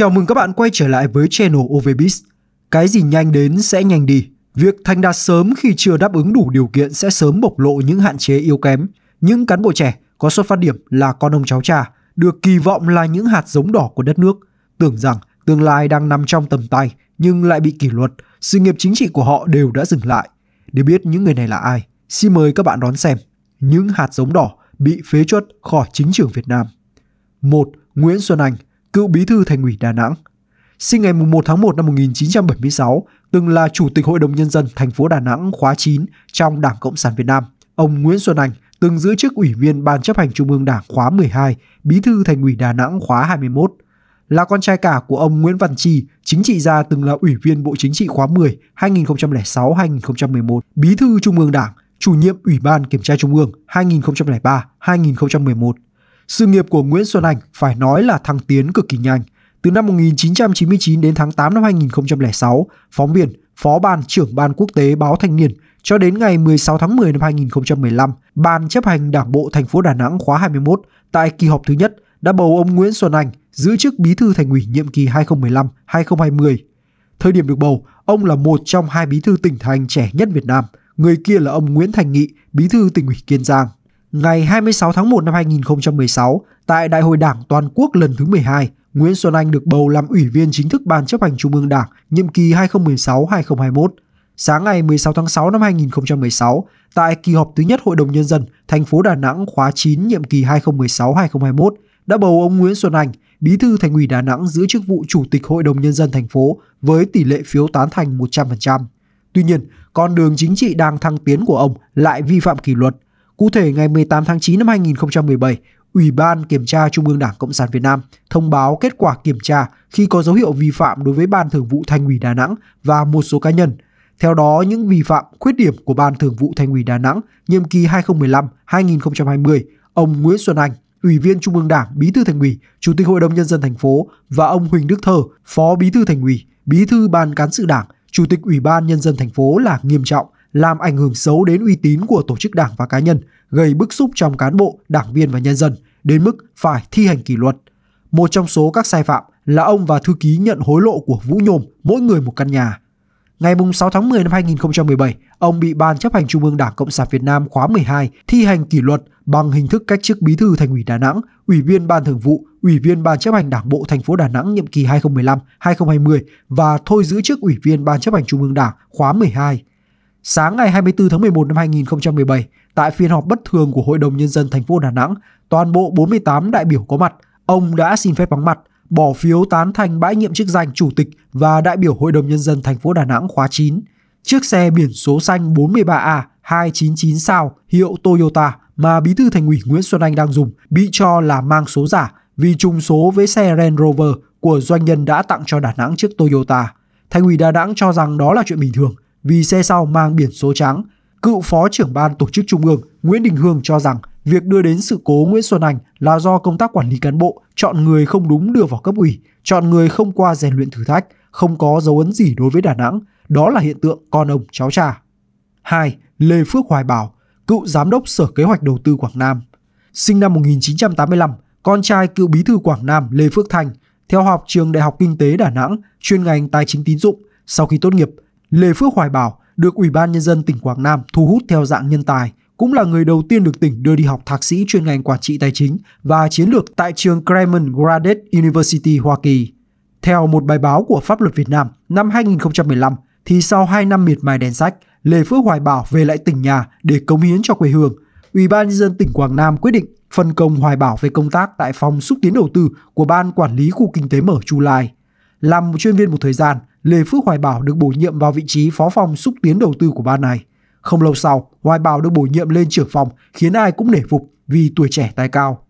Chào mừng các bạn quay trở lại với channel Ovbiz Cái gì nhanh đến sẽ nhanh đi. Việc thành đạt sớm khi chưa đáp ứng đủ điều kiện sẽ sớm bộc lộ những hạn chế yếu kém. Những cán bộ trẻ có xuất phát điểm là con ông cháu cha, được kỳ vọng là những hạt giống đỏ của đất nước. Tưởng rằng tương lai đang nằm trong tầm tay nhưng lại bị kỷ luật, sự nghiệp chính trị của họ đều đã dừng lại. Để biết những người này là ai, xin mời các bạn đón xem những hạt giống đỏ bị phế chuất khỏi chính trường Việt Nam. 1. Nguyễn Xuân Anh – cựu bí thư thành ủy Đà Nẵng. Sinh ngày 1 tháng 1 năm 1976, từng là Chủ tịch Hội đồng Nhân dân thành phố Đà Nẵng khóa 9 trong Đảng Cộng sản Việt Nam. Ông Nguyễn Xuân Anh từng giữ chức Ủy viên Ban chấp hành Trung ương Đảng khóa 12, Bí thư Thành ủy Đà Nẵng khóa 21. Là con trai cả của ông Nguyễn Văn Chi, chính trị gia từng là Ủy viên Bộ Chính trị khóa 10 2006-2011, Bí thư Trung ương Đảng, chủ nhiệm Ủy ban Kiểm tra Trung ương 2003-2011. Sự nghiệp của Nguyễn Xuân Anh phải nói là thăng tiến cực kỳ nhanh. Từ năm 1999 đến tháng 8 năm 2006, phóng viên, phó ban trưởng ban quốc tế báo Thanh niên cho đến ngày 16 tháng 10 năm 2015, Ban chấp hành Đảng bộ thành phố Đà Nẵng khóa 21 tại kỳ họp thứ nhất đã bầu ông Nguyễn Xuân Anh giữ chức bí thư thành ủy nhiệm kỳ 2015-2020. Thời điểm được bầu, ông là một trong hai bí thư tỉnh thành trẻ nhất Việt Nam, người kia là ông Nguyễn Thành Nghị, bí thư tỉnh ủy Kiên Giang. Ngày 26 tháng 1 năm 2016, tại Đại hội Đảng Toàn quốc lần thứ 12, Nguyễn Xuân Anh được bầu làm Ủy viên chính thức Ban chấp hành Trung ương Đảng nhiệm kỳ 2016-2021. Sáng ngày 16 tháng 6 năm 2016, tại kỳ họp thứ nhất Hội đồng Nhân dân thành phố Đà Nẵng khóa 9 nhiệm kỳ 2016-2021, đã bầu ông Nguyễn Xuân Anh, Bí thư Thành ủy Đà Nẵng giữ chức vụ Chủ tịch Hội đồng Nhân dân thành phố với tỷ lệ phiếu tán thành 100%. Tuy nhiên, con đường chính trị đang thăng tiến của ông lại vi phạm kỷ luật – Cụ thể, ngày 18 tháng 9 năm 2017, Ủy ban Kiểm tra Trung ương Đảng Cộng sản Việt Nam thông báo kết quả kiểm tra khi có dấu hiệu vi phạm đối với Ban Thường vụ Thành ủy Đà Nẵng và một số cá nhân. Theo đó, những vi phạm, khuyết điểm của Ban Thường vụ Thành ủy Đà Nẵng nhiệm kỳ 2015-2020, ông Nguyễn Xuân Anh, Ủy viên Trung ương Đảng, Bí thư Thành ủy, Chủ tịch Hội đồng nhân dân thành phố và ông Huỳnh Đức Thơ, Phó Bí thư Thành ủy, Bí thư Ban cán sự Đảng, Chủ tịch Ủy ban nhân dân thành phố là nghiêm trọng, làm ảnh hưởng xấu đến uy tín của tổ chức đảng và cá nhân, gây bức xúc trong cán bộ, đảng viên và nhân dân đến mức phải thi hành kỷ luật. Một trong số các sai phạm là ông và thư ký nhận hối lộ của Vũ Nhôm mỗi người một căn nhà. Ngày 6 tháng 10 năm 2017, ông bị Ban chấp hành Trung ương Đảng Cộng sản Việt Nam khóa 12 thi hành kỷ luật bằng hình thức cách chức bí thư thành ủy Đà Nẵng, ủy viên Ban thường vụ, ủy viên Ban chấp hành Đảng bộ thành phố Đà Nẵng nhiệm kỳ 2015-2020 và thôi giữ chức ủy viên Ban chấp hành Trung ương Đảng khóa 12. Sáng ngày 24 tháng 11 năm 2017, tại phiên họp bất thường của Hội đồng Nhân dân thành phố Đà Nẵng, toàn bộ 48 đại biểu có mặt, ông đã xin phép vắng mặt, bỏ phiếu tán thành bãi nhiệm chức danh Chủ tịch và đại biểu Hội đồng Nhân dân thành phố Đà Nẵng khóa 9. Chiếc xe biển số xanh 43A 299 sao hiệu Toyota mà bí thư thành ủy Nguyễn Xuân Anh đang dùng bị cho là mang số giả vì trùng số với xe Range Rover của doanh nhân đã tặng cho Đà Nẵng chiếc Toyota. Thành ủy Đà Nẵng cho rằng đó là chuyện bình thường vì xe sau mang biển số trắng. Cựu Phó trưởng ban tổ chức Trung ương Nguyễn Đình Hương cho rằng việc đưa đến sự cố Nguyễn Xuân Anh là do công tác quản lý cán bộ, chọn người không đúng đưa vào cấp ủy, chọn người không qua rèn luyện thử thách, không có dấu ấn gì đối với Đà Nẵng. Đó là hiện tượng con ông cháu cha. 2. Lê Phước Hoài Bảo, cựu giám đốc Sở Kế hoạch Đầu tư Quảng Nam. Sinh năm 1985, con trai cựu bí thư Quảng Nam Lê Phước Thành, theo học trường Đại học Kinh tế Đà Nẵng, chuyên ngành tài chính tín dụng. Sau khi tốt nghiệp, Lê Phước Hoài Bảo được Ủy ban Nhân dân tỉnh Quảng Nam thu hút theo dạng nhân tài, cũng là người đầu tiên được tỉnh đưa đi học thạc sĩ chuyên ngành quản trị tài chính và chiến lược tại trường Cremon Graduate University Hoa Kỳ. Theo một bài báo của Pháp luật Việt Nam năm 2015, thì sau 2 năm miệt mài đèn sách, Lê Phước Hoài Bảo về lại tỉnh nhà để cống hiến cho quê hương. Ủy ban nhân dân tỉnh Quảng Nam quyết định phân công Hoài Bảo về công tác tại phòng xúc tiến đầu tư của Ban Quản lý Khu Kinh tế Mở Chu Lai. Làm một chuyên viên một thời gian, Lê Phước Hoài Bảo được bổ nhiệm vào vị trí phó phòng xúc tiến đầu tư của ban này. Không lâu sau, Hoài Bảo được bổ nhiệm lên trưởng phòng khiến ai cũng nể phục vì tuổi trẻ tài cao.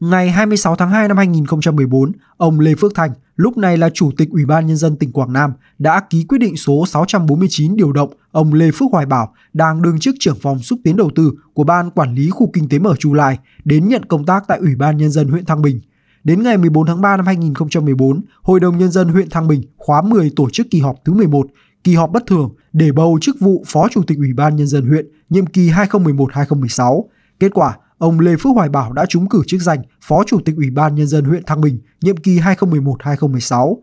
Ngày 26 tháng 2 năm 2014, ông Lê Phước Thành, lúc này là Chủ tịch Ủy ban Nhân dân tỉnh Quảng Nam, đã ký quyết định số 649 điều động ông Lê Phước Hoài Bảo, đang đương chức trưởng phòng xúc tiến đầu tư của Ban Quản lý Khu Kinh tế Mở Chu Lai, đến nhận công tác tại Ủy ban Nhân dân huyện Thăng Bình – Đến ngày 14 tháng 3 năm 2014, Hội đồng Nhân dân huyện Thăng Bình khóa 10 tổ chức kỳ họp thứ 11, kỳ họp bất thường để bầu chức vụ Phó Chủ tịch Ủy ban Nhân dân huyện nhiệm kỳ 2011-2016. Kết quả, ông Lê Phước Hoài Bảo đã trúng cử chức danh Phó Chủ tịch Ủy ban Nhân dân huyện Thăng Bình nhiệm kỳ 2011-2016.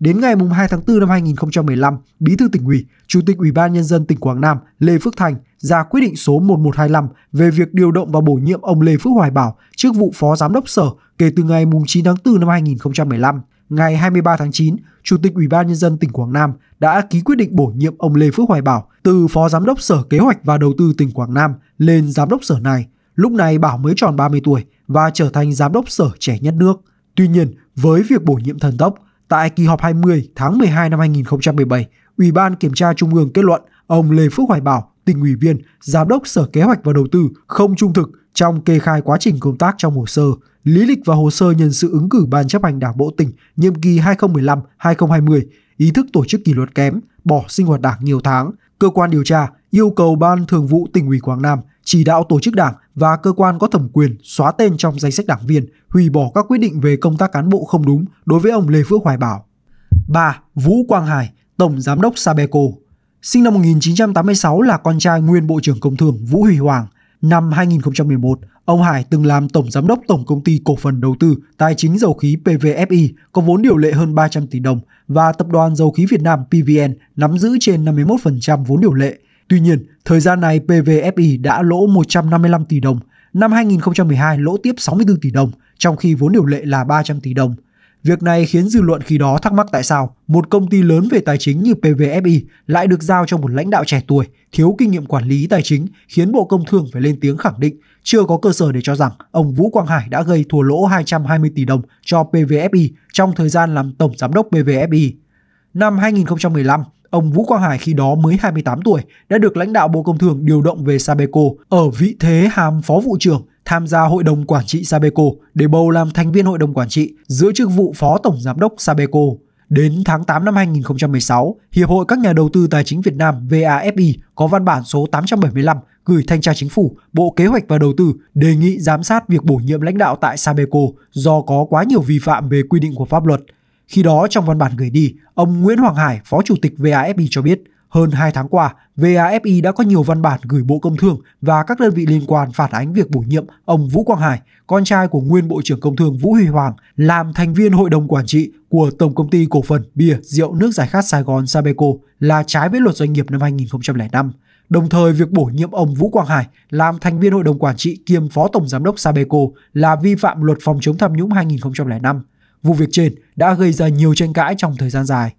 Đến ngày 2 tháng 4 năm 2015, Bí thư tỉnh ủy, Chủ tịch Ủy ban Nhân dân tỉnh Quảng Nam Lê Phước Thành ra quyết định số 1125 về việc điều động và bổ nhiệm ông Lê Phước Hoài Bảo chức vụ Phó Giám đốc Sở kể từ ngày 9 tháng 4 năm 2015. Ngày 23 tháng 9, Chủ tịch Ủy ban Nhân dân tỉnh Quảng Nam đã ký quyết định bổ nhiệm ông Lê Phước Hoài Bảo từ Phó Giám đốc Sở Kế hoạch và Đầu tư tỉnh Quảng Nam lên Giám đốc Sở này. Lúc này Bảo mới tròn 30 tuổi và trở thành Giám đốc Sở trẻ nhất nước. Tuy nhiên, với việc bổ nhiệm thần tốc, Tại kỳ họp 20 tháng 12 năm 2017, Ủy ban Kiểm tra Trung ương kết luận ông Lê Phước Hoài Bảo, tỉnh ủy viên, giám đốc Sở Kế hoạch và Đầu tư không trung thực trong kê khai quá trình công tác trong hồ sơ, lý lịch và hồ sơ nhân sự ứng cử ban chấp hành Đảng bộ tỉnh nhiệm kỳ 2015-2020, ý thức tổ chức kỷ luật kém, bỏ sinh hoạt đảng nhiều tháng. Cơ quan điều tra yêu cầu Ban Thường vụ tỉnh ủy Quảng Nam chỉ đạo tổ chức đảng và cơ quan có thẩm quyền xóa tên trong danh sách đảng viên, hủy bỏ các quyết định về công tác cán bộ không đúng đối với ông Lê Phước Hoài Bảo. 3. Vũ Quang Hải, Tổng Giám đốc Sabeco Sinh năm 1986 là con trai nguyên Bộ trưởng Công Thương Vũ Huy Hoàng. Năm 2011, ông Hải từng làm Tổng Giám đốc Tổng Công ty Cổ phần Đầu tư Tài chính Dầu khí PVFI có vốn điều lệ hơn 300 tỷ đồng và Tập đoàn Dầu khí Việt Nam PVN nắm giữ trên 51% vốn điều lệ. Tuy nhiên, thời gian này PVFI đã lỗ 155 tỷ đồng, năm 2012 lỗ tiếp 64 tỷ đồng, trong khi vốn điều lệ là 300 tỷ đồng. Việc này khiến dư luận khi đó thắc mắc tại sao một công ty lớn về tài chính như PVFI lại được giao cho một lãnh đạo trẻ tuổi, thiếu kinh nghiệm quản lý tài chính, khiến Bộ Công Thương phải lên tiếng khẳng định chưa có cơ sở để cho rằng ông Vũ Quang Hải đã gây thua lỗ 220 tỷ đồng cho PVFI trong thời gian làm tổng giám đốc PVFI. Năm 2015, Ông Vũ Quang Hải khi đó mới 28 tuổi đã được lãnh đạo Bộ Công Thương điều động về Sabeco ở vị thế hàm phó vụ trưởng tham gia hội đồng quản trị Sabeco để bầu làm thành viên hội đồng quản trị giữ chức vụ phó tổng giám đốc Sabeco. Đến tháng 8 năm 2016, Hiệp hội các nhà đầu tư tài chính Việt Nam VAFI có văn bản số 875 gửi Thanh tra Chính phủ, Bộ Kế hoạch và Đầu tư đề nghị giám sát việc bổ nhiệm lãnh đạo tại Sabeco do có quá nhiều vi phạm về quy định của pháp luật. Khi đó trong văn bản gửi đi, ông Nguyễn Hoàng Hải, Phó Chủ tịch VAFI cho biết, hơn 2 tháng qua, VAFI đã có nhiều văn bản gửi Bộ Công Thương và các đơn vị liên quan phản ánh việc bổ nhiệm ông Vũ Quang Hải, con trai của nguyên Bộ trưởng Công Thương Vũ Huy Hoàng, làm thành viên hội đồng quản trị của Tổng công ty cổ phần bia, rượu nước giải khát Sài Gòn Sabeco là trái với luật doanh nghiệp năm 2005. Đồng thời, việc bổ nhiệm ông Vũ Quang Hải làm thành viên hội đồng quản trị kiêm phó tổng giám đốc Sabeco là vi phạm luật phòng chống tham nhũng 2005. Vụ việc trên đã gây ra nhiều tranh cãi trong thời gian dài.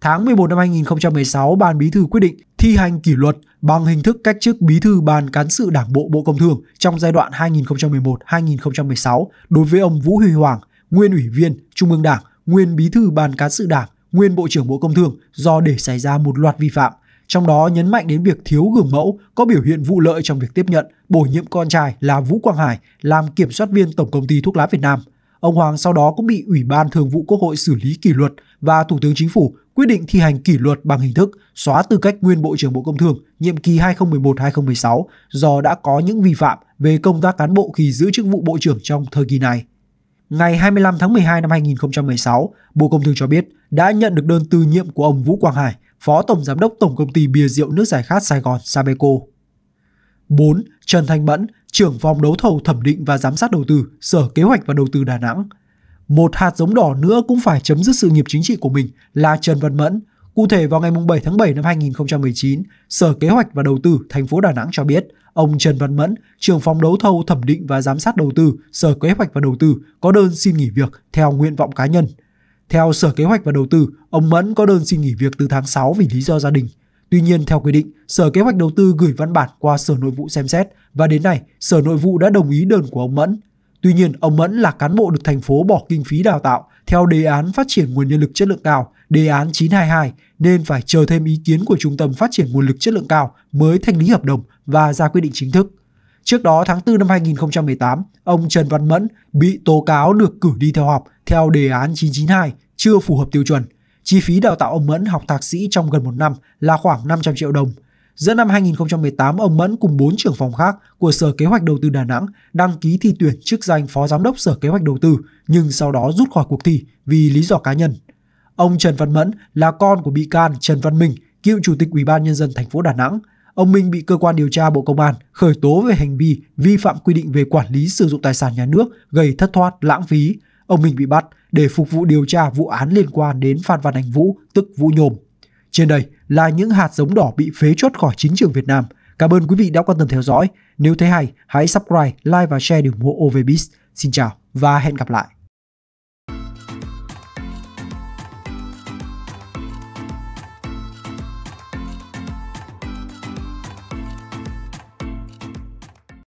Tháng 11 năm 2016, Ban Bí thư quyết định thi hành kỷ luật bằng hình thức cách chức Bí thư Ban Cán sự Đảng Bộ Bộ Công Thương trong giai đoạn 2011-2016 đối với ông Vũ Huy Hoàng, nguyên Ủy viên Trung ương Đảng, nguyên Bí thư Ban Cán sự Đảng, nguyên Bộ trưởng Bộ Công Thương do để xảy ra một loạt vi phạm, trong đó nhấn mạnh đến việc thiếu gương mẫu, có biểu hiện vụ lợi trong việc tiếp nhận, bổ nhiệm con trai là Vũ Quang Hải làm kiểm soát viên Tổng công ty thuốc lá Việt Nam – Ông Hoàng sau đó cũng bị Ủy ban Thường vụ Quốc hội xử lý kỷ luật và Thủ tướng Chính phủ quyết định thi hành kỷ luật bằng hình thức xóa tư cách nguyên Bộ trưởng Bộ Công Thương nhiệm kỳ 2011-2016 do đã có những vi phạm về công tác cán bộ khi giữ chức vụ Bộ trưởng trong thời kỳ này. Ngày 25 tháng 12 năm 2016, Bộ Công Thương cho biết đã nhận được đơn từ nhiệm của ông Vũ Quang Hải, Phó Tổng Giám đốc Tổng Công ty Bia Rượu Nước Giải Khát Sài Gòn Sabeco. 4. Trần Thanh Mẫn, trưởng phòng đấu thầu thẩm định và giám sát đầu tư, Sở Kế hoạch và Đầu tư Đà Nẵng. Một hạt giống đỏ nữa cũng phải chấm dứt sự nghiệp chính trị của mình là Trần Văn Mẫn. Cụ thể vào ngày 7 tháng 7 năm 2019, Sở Kế hoạch và Đầu tư thành phố Đà Nẵng cho biết, ông Trần Văn Mẫn, trưởng phòng đấu thầu thẩm định và giám sát đầu tư, Sở Kế hoạch và Đầu tư có đơn xin nghỉ việc theo nguyện vọng cá nhân. Theo Sở Kế hoạch và Đầu tư, ông Mẫn có đơn xin nghỉ việc từ tháng 6 vì lý do gia đình. Tuy nhiên, theo quy định, Sở Kế hoạch Đầu tư gửi văn bản qua Sở Nội vụ xem xét và đến nay Sở Nội vụ đã đồng ý đơn của ông Mẫn. Tuy nhiên, ông Mẫn là cán bộ được thành phố bỏ kinh phí đào tạo theo đề án phát triển nguồn nhân lực chất lượng cao, đề án 922 nên phải chờ thêm ý kiến của Trung tâm Phát triển Nguồn lực chất lượng cao mới thanh lý hợp đồng và ra quyết định chính thức. Trước đó tháng 4 năm 2018, ông Trần Văn Mẫn bị tố cáo được cử đi theo học theo đề án 992 chưa phù hợp tiêu chuẩn – Chi phí đào tạo ông Mẫn học thạc sĩ trong gần một năm là khoảng 500 triệu đồng. Giữa năm 2018, ông Mẫn cùng 4 trưởng phòng khác của Sở Kế hoạch Đầu tư Đà Nẵng đăng ký thi tuyển chức danh Phó Giám đốc Sở Kế hoạch Đầu tư nhưng sau đó rút khỏi cuộc thi vì lý do cá nhân. Ông Trần Văn Mẫn là con của bị can Trần Văn Minh, cựu Chủ tịch Ủy ban Nhân dân thành phố Đà Nẵng. Ông Minh bị cơ quan điều tra Bộ Công an khởi tố về hành vi vi phạm quy định về quản lý sử dụng tài sản nhà nước gây thất thoát lãng phí. Ông Minh bị bắt để phục vụ điều tra vụ án liên quan đến Phan Văn Anh Vũ, tức Vũ Nhôm. Trên đây là những hạt giống đỏ bị phế chốt khỏi chính trường Việt Nam. Cảm ơn quý vị đã quan tâm theo dõi. Nếu thấy hay, hãy subscribe, like và share để ủng hộ OVBIS. Xin chào và hẹn gặp lại.